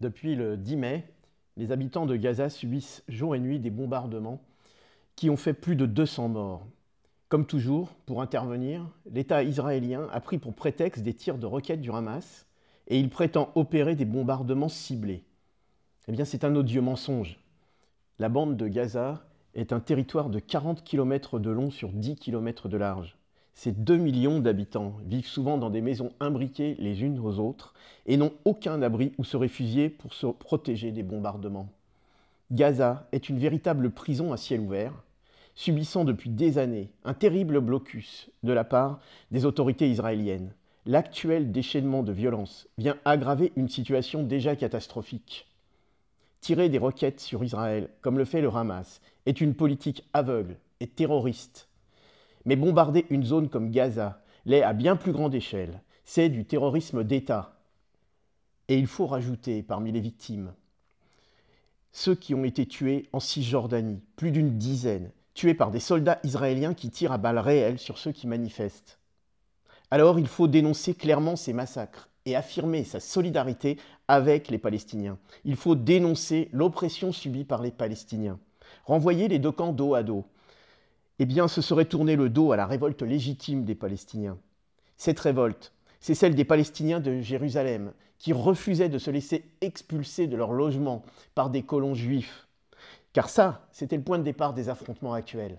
Depuis le 10 mai, les habitants de Gaza subissent jour et nuit des bombardements qui ont fait plus de 200 morts. Comme toujours, pour intervenir, l'État israélien a pris pour prétexte des tirs de roquettes du Hamas et il prétend opérer des bombardements ciblés. Eh bien, c'est un odieux mensonge. La bande de Gaza est un territoire de 40 km de long sur 10 km de large. Ces 2 millions d'habitants vivent souvent dans des maisons imbriquées les unes aux autres et n'ont aucun abri où se réfugier pour se protéger des bombardements. Gaza est une véritable prison à ciel ouvert, subissant depuis des années un terrible blocus de la part des autorités israéliennes. L'actuel déchaînement de violence vient aggraver une situation déjà catastrophique. Tirer des roquettes sur Israël, comme le fait le Hamas, est une politique aveugle et terroriste mais bombarder une zone comme Gaza l'est à bien plus grande échelle. C'est du terrorisme d'État. Et il faut rajouter parmi les victimes ceux qui ont été tués en Cisjordanie, plus d'une dizaine, tués par des soldats israéliens qui tirent à balles réelles sur ceux qui manifestent. Alors il faut dénoncer clairement ces massacres et affirmer sa solidarité avec les Palestiniens. Il faut dénoncer l'oppression subie par les Palestiniens. Renvoyer les deux camps dos à dos, eh bien, ce serait tourner le dos à la révolte légitime des Palestiniens. Cette révolte, c'est celle des Palestiniens de Jérusalem, qui refusaient de se laisser expulser de leur logement par des colons juifs. Car ça, c'était le point de départ des affrontements actuels.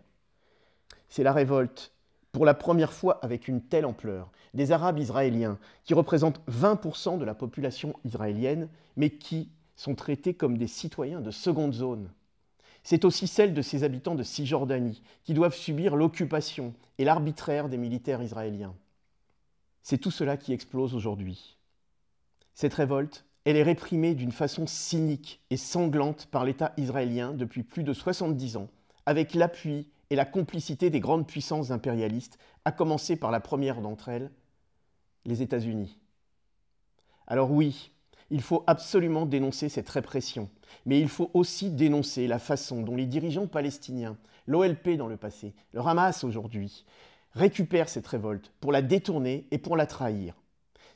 C'est la révolte, pour la première fois avec une telle ampleur, des Arabes israéliens, qui représentent 20% de la population israélienne, mais qui sont traités comme des citoyens de seconde zone c'est aussi celle de ces habitants de Cisjordanie, qui doivent subir l'occupation et l'arbitraire des militaires israéliens. C'est tout cela qui explose aujourd'hui. Cette révolte, elle est réprimée d'une façon cynique et sanglante par l'État israélien depuis plus de 70 ans, avec l'appui et la complicité des grandes puissances impérialistes, à commencer par la première d'entre elles, les États-Unis. Alors oui, il faut absolument dénoncer cette répression, mais il faut aussi dénoncer la façon dont les dirigeants palestiniens, l'OLP dans le passé, le Hamas aujourd'hui, récupèrent cette révolte pour la détourner et pour la trahir.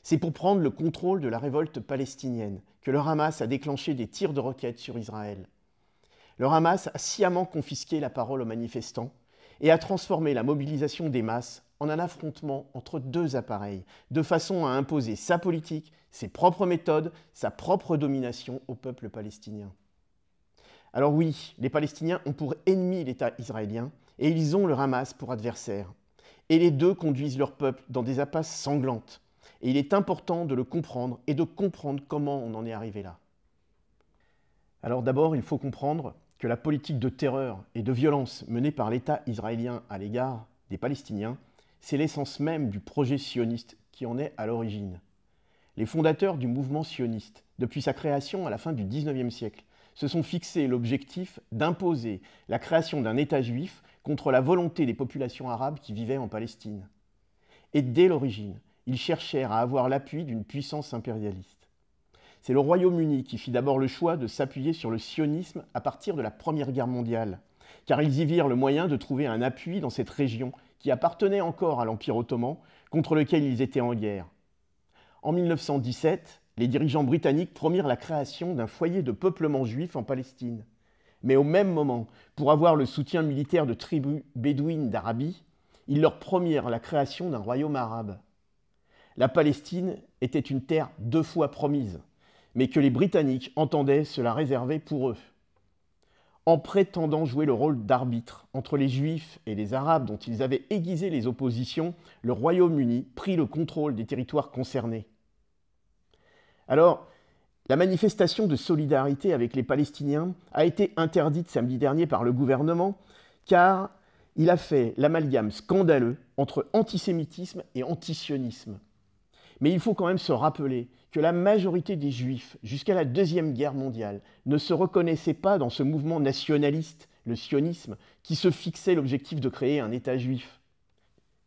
C'est pour prendre le contrôle de la révolte palestinienne que le Hamas a déclenché des tirs de roquettes sur Israël. Le Hamas a sciemment confisqué la parole aux manifestants et à transformer la mobilisation des masses en un affrontement entre deux appareils, de façon à imposer sa politique, ses propres méthodes, sa propre domination au peuple palestinien. Alors oui, les Palestiniens ont pour ennemi l'État israélien et ils ont le Hamas pour adversaire. Et les deux conduisent leur peuple dans des impasses sanglantes. Et il est important de le comprendre et de comprendre comment on en est arrivé là. Alors d'abord, il faut comprendre que la politique de terreur et de violence menée par l'État israélien à l'égard des Palestiniens, c'est l'essence même du projet sioniste qui en est à l'origine. Les fondateurs du mouvement sioniste, depuis sa création à la fin du XIXe siècle, se sont fixés l'objectif d'imposer la création d'un État juif contre la volonté des populations arabes qui vivaient en Palestine. Et dès l'origine, ils cherchèrent à avoir l'appui d'une puissance impérialiste. C'est le Royaume-Uni qui fit d'abord le choix de s'appuyer sur le sionisme à partir de la Première Guerre mondiale, car ils y virent le moyen de trouver un appui dans cette région qui appartenait encore à l'Empire ottoman contre lequel ils étaient en guerre. En 1917, les dirigeants britanniques promirent la création d'un foyer de peuplement juif en Palestine. Mais au même moment, pour avoir le soutien militaire de tribus bédouines d'Arabie, ils leur promirent la création d'un royaume arabe. La Palestine était une terre deux fois promise, mais que les Britanniques entendaient cela réserver pour eux. En prétendant jouer le rôle d'arbitre entre les Juifs et les Arabes dont ils avaient aiguisé les oppositions, le Royaume-Uni prit le contrôle des territoires concernés. Alors, la manifestation de solidarité avec les Palestiniens a été interdite samedi dernier par le gouvernement, car il a fait l'amalgame scandaleux entre antisémitisme et antisionisme. Mais il faut quand même se rappeler que la majorité des Juifs, jusqu'à la Deuxième Guerre mondiale, ne se reconnaissaient pas dans ce mouvement nationaliste, le sionisme, qui se fixait l'objectif de créer un État juif.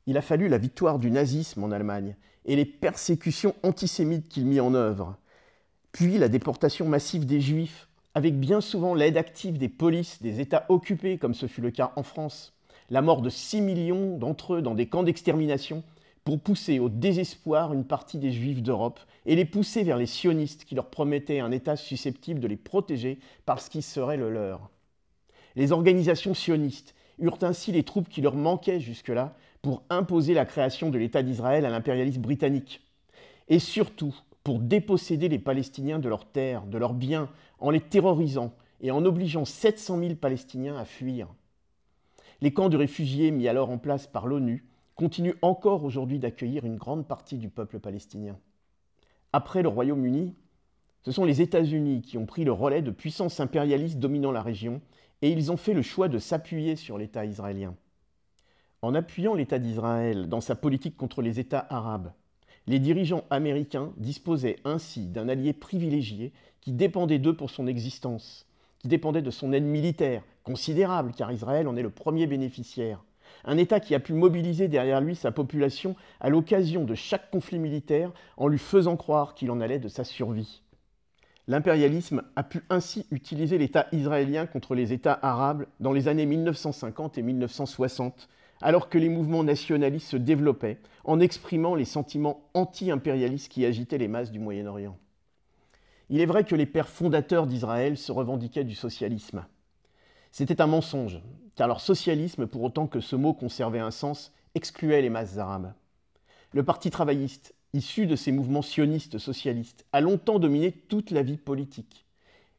Il a fallu la victoire du nazisme en Allemagne et les persécutions antisémites qu'il mit en œuvre, puis la déportation massive des Juifs, avec bien souvent l'aide active des polices des États occupés, comme ce fut le cas en France, la mort de 6 millions d'entre eux dans des camps d'extermination, pour pousser au désespoir une partie des Juifs d'Europe et les pousser vers les sionistes qui leur promettaient un État susceptible de les protéger parce qu'il serait le leur. Les organisations sionistes eurent ainsi les troupes qui leur manquaient jusque-là pour imposer la création de l'État d'Israël à l'impérialisme britannique. Et surtout, pour déposséder les Palestiniens de leurs terres, de leurs biens, en les terrorisant et en obligeant 700 000 Palestiniens à fuir. Les camps de réfugiés mis alors en place par l'ONU continue encore aujourd'hui d'accueillir une grande partie du peuple palestinien. Après le Royaume-Uni, ce sont les États-Unis qui ont pris le relais de puissance impérialiste dominant la région, et ils ont fait le choix de s'appuyer sur l'État israélien. En appuyant l'État d'Israël dans sa politique contre les États arabes, les dirigeants américains disposaient ainsi d'un allié privilégié qui dépendait d'eux pour son existence, qui dépendait de son aide militaire, considérable car Israël en est le premier bénéficiaire, un État qui a pu mobiliser derrière lui sa population à l'occasion de chaque conflit militaire en lui faisant croire qu'il en allait de sa survie. L'impérialisme a pu ainsi utiliser l'État israélien contre les États arabes dans les années 1950 et 1960, alors que les mouvements nationalistes se développaient en exprimant les sentiments anti-impérialistes qui agitaient les masses du Moyen-Orient. Il est vrai que les pères fondateurs d'Israël se revendiquaient du socialisme. C'était un mensonge, car leur socialisme, pour autant que ce mot conservait un sens, excluait les masses arabes. Le Parti travailliste, issu de ces mouvements sionistes socialistes, a longtemps dominé toute la vie politique.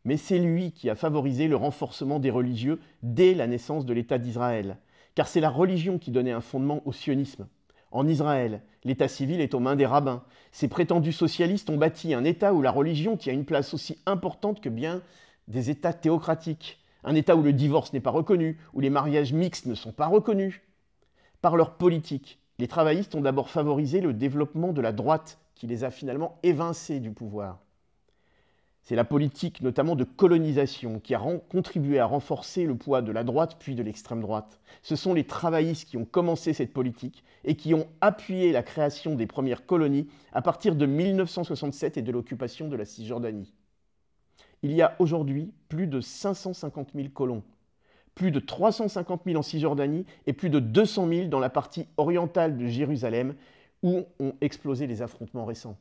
Mais c'est lui qui a favorisé le renforcement des religieux dès la naissance de l'État d'Israël, car c'est la religion qui donnait un fondement au sionisme. En Israël, l'État civil est aux mains des rabbins. Ces prétendus socialistes ont bâti un État où la religion tient une place aussi importante que bien des États théocratiques. Un État où le divorce n'est pas reconnu, où les mariages mixtes ne sont pas reconnus. Par leur politique, les travaillistes ont d'abord favorisé le développement de la droite, qui les a finalement évincés du pouvoir. C'est la politique notamment de colonisation qui a contribué à renforcer le poids de la droite puis de l'extrême droite. Ce sont les travaillistes qui ont commencé cette politique et qui ont appuyé la création des premières colonies à partir de 1967 et de l'occupation de la Cisjordanie il y a aujourd'hui plus de 550 000 colons, plus de 350 000 en Cisjordanie et plus de 200 000 dans la partie orientale de Jérusalem où ont explosé les affrontements récents.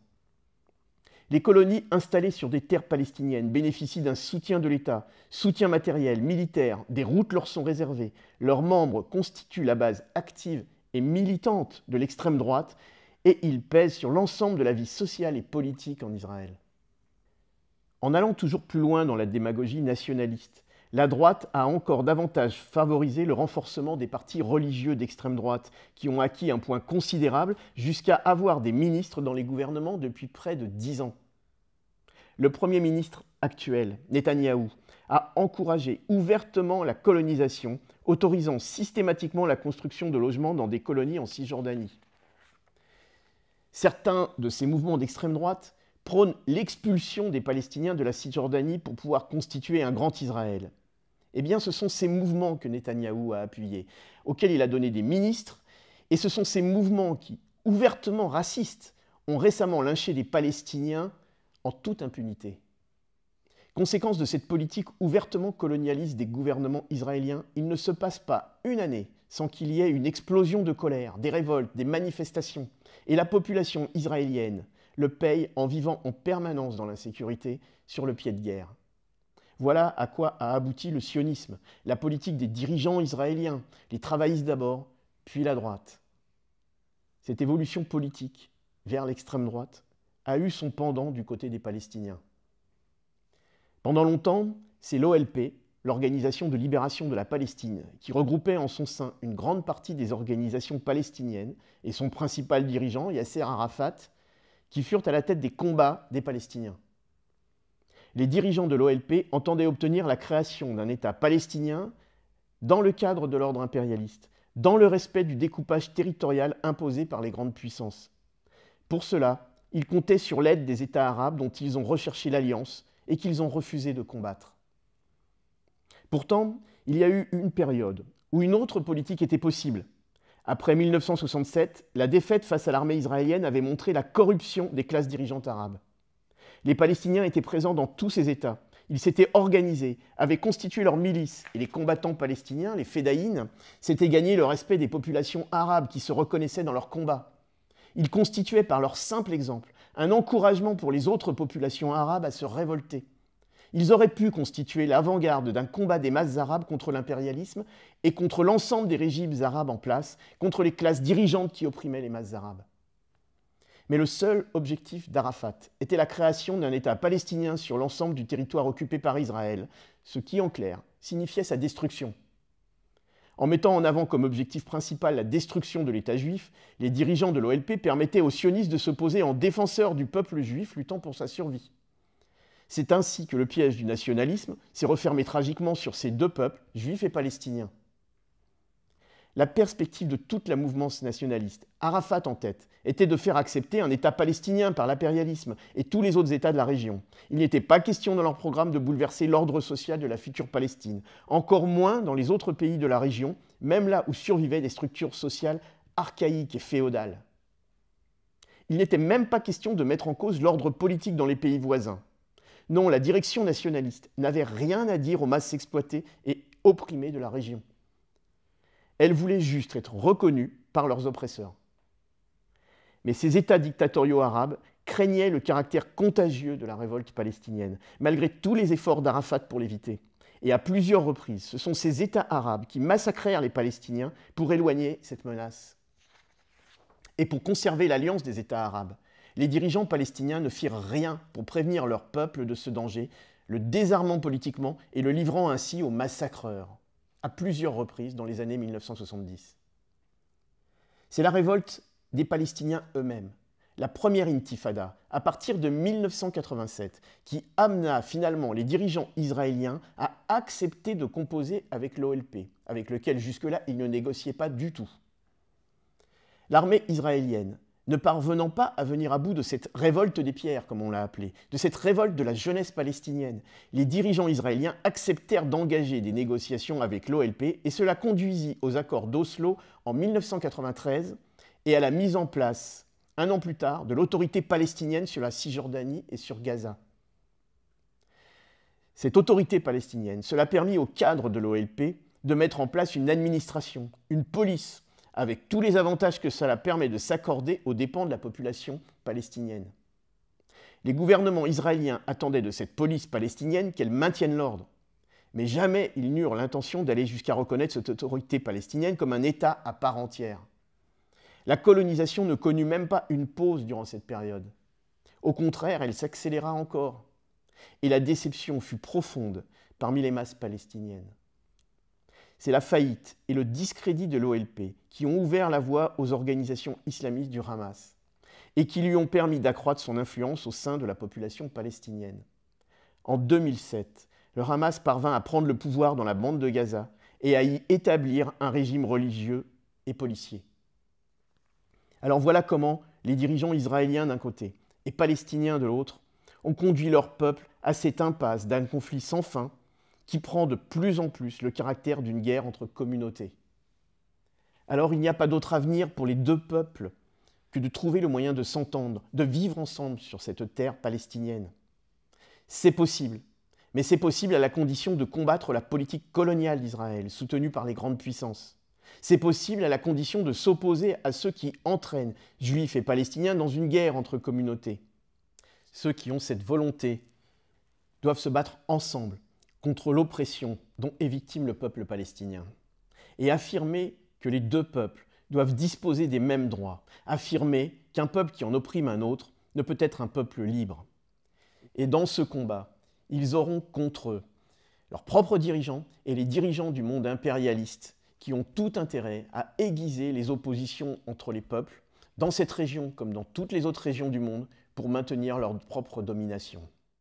Les colonies installées sur des terres palestiniennes bénéficient d'un soutien de l'État, soutien matériel, militaire, des routes leur sont réservées, leurs membres constituent la base active et militante de l'extrême droite, et ils pèsent sur l'ensemble de la vie sociale et politique en Israël. En allant toujours plus loin dans la démagogie nationaliste, la droite a encore davantage favorisé le renforcement des partis religieux d'extrême droite, qui ont acquis un point considérable jusqu'à avoir des ministres dans les gouvernements depuis près de dix ans. Le Premier ministre actuel, Netanyahu, a encouragé ouvertement la colonisation, autorisant systématiquement la construction de logements dans des colonies en Cisjordanie. Certains de ces mouvements d'extrême droite prône l'expulsion des Palestiniens de la Cisjordanie pour pouvoir constituer un grand Israël. Eh bien, ce sont ces mouvements que Netanyahou a appuyés, auxquels il a donné des ministres, et ce sont ces mouvements qui, ouvertement racistes, ont récemment lynché des Palestiniens en toute impunité. Conséquence de cette politique ouvertement colonialiste des gouvernements israéliens, il ne se passe pas une année sans qu'il y ait une explosion de colère, des révoltes, des manifestations, et la population israélienne, le paye en vivant en permanence dans l'insécurité sur le pied de guerre. Voilà à quoi a abouti le sionisme, la politique des dirigeants israéliens, les travaillistes d'abord, puis la droite. Cette évolution politique vers l'extrême droite a eu son pendant du côté des Palestiniens. Pendant longtemps, c'est l'OLP, l'Organisation de libération de la Palestine, qui regroupait en son sein une grande partie des organisations palestiniennes et son principal dirigeant, Yasser Arafat, qui furent à la tête des combats des Palestiniens. Les dirigeants de l'OLP entendaient obtenir la création d'un État palestinien dans le cadre de l'ordre impérialiste, dans le respect du découpage territorial imposé par les grandes puissances. Pour cela, ils comptaient sur l'aide des États arabes dont ils ont recherché l'alliance et qu'ils ont refusé de combattre. Pourtant, il y a eu une période où une autre politique était possible, après 1967, la défaite face à l'armée israélienne avait montré la corruption des classes dirigeantes arabes. Les Palestiniens étaient présents dans tous ces États. Ils s'étaient organisés, avaient constitué leurs milices, et les combattants palestiniens, les fedaïnes, s'étaient gagnés le respect des populations arabes qui se reconnaissaient dans leur combat. Ils constituaient par leur simple exemple un encouragement pour les autres populations arabes à se révolter. Ils auraient pu constituer l'avant-garde d'un combat des masses arabes contre l'impérialisme et contre l'ensemble des régimes arabes en place, contre les classes dirigeantes qui opprimaient les masses arabes. Mais le seul objectif d'Arafat était la création d'un État palestinien sur l'ensemble du territoire occupé par Israël, ce qui, en clair, signifiait sa destruction. En mettant en avant comme objectif principal la destruction de l'État juif, les dirigeants de l'OLP permettaient aux sionistes de se poser en défenseurs du peuple juif luttant pour sa survie. C'est ainsi que le piège du nationalisme s'est refermé tragiquement sur ces deux peuples, juifs et palestiniens. La perspective de toute la mouvance nationaliste, Arafat en tête, était de faire accepter un État palestinien par l'impérialisme et tous les autres États de la région. Il n'était pas question dans leur programme de bouleverser l'ordre social de la future Palestine, encore moins dans les autres pays de la région, même là où survivaient des structures sociales archaïques et féodales. Il n'était même pas question de mettre en cause l'ordre politique dans les pays voisins. Non, la direction nationaliste n'avait rien à dire aux masses exploitées et opprimées de la région. Elle voulait juste être reconnue par leurs oppresseurs. Mais ces États dictatoriaux arabes craignaient le caractère contagieux de la révolte palestinienne, malgré tous les efforts d'Arafat pour l'éviter. Et à plusieurs reprises, ce sont ces États arabes qui massacrèrent les Palestiniens pour éloigner cette menace et pour conserver l'alliance des États arabes les dirigeants palestiniens ne firent rien pour prévenir leur peuple de ce danger, le désarmant politiquement et le livrant ainsi aux massacreurs, à plusieurs reprises dans les années 1970. C'est la révolte des Palestiniens eux-mêmes, la première intifada, à partir de 1987, qui amena finalement les dirigeants israéliens à accepter de composer avec l'OLP, avec lequel jusque-là ils ne négociaient pas du tout. L'armée israélienne ne parvenant pas à venir à bout de cette révolte des pierres, comme on l'a appelé, de cette révolte de la jeunesse palestinienne, les dirigeants israéliens acceptèrent d'engager des négociations avec l'OLP et cela conduisit aux accords d'Oslo en 1993 et à la mise en place, un an plus tard, de l'autorité palestinienne sur la Cisjordanie et sur Gaza. Cette autorité palestinienne, cela permit au cadre de l'OLP de mettre en place une administration, une police, avec tous les avantages que cela permet de s'accorder aux dépens de la population palestinienne. Les gouvernements israéliens attendaient de cette police palestinienne qu'elle maintienne l'ordre, mais jamais ils n'eurent l'intention d'aller jusqu'à reconnaître cette autorité palestinienne comme un État à part entière. La colonisation ne connut même pas une pause durant cette période. Au contraire, elle s'accéléra encore. Et la déception fut profonde parmi les masses palestiniennes. C'est la faillite et le discrédit de l'OLP qui ont ouvert la voie aux organisations islamistes du Hamas et qui lui ont permis d'accroître son influence au sein de la population palestinienne. En 2007, le Hamas parvint à prendre le pouvoir dans la bande de Gaza et à y établir un régime religieux et policier. Alors voilà comment les dirigeants israéliens d'un côté et palestiniens de l'autre ont conduit leur peuple à cette impasse d'un conflit sans fin qui prend de plus en plus le caractère d'une guerre entre communautés. Alors il n'y a pas d'autre avenir pour les deux peuples que de trouver le moyen de s'entendre, de vivre ensemble sur cette terre palestinienne. C'est possible, mais c'est possible à la condition de combattre la politique coloniale d'Israël, soutenue par les grandes puissances. C'est possible à la condition de s'opposer à ceux qui entraînent juifs et palestiniens dans une guerre entre communautés. Ceux qui ont cette volonté doivent se battre ensemble contre l'oppression dont est victime le peuple palestinien, et affirmer que les deux peuples doivent disposer des mêmes droits, affirmer qu'un peuple qui en opprime un autre ne peut être un peuple libre. Et dans ce combat, ils auront contre eux leurs propres dirigeants et les dirigeants du monde impérialiste qui ont tout intérêt à aiguiser les oppositions entre les peuples, dans cette région comme dans toutes les autres régions du monde, pour maintenir leur propre domination.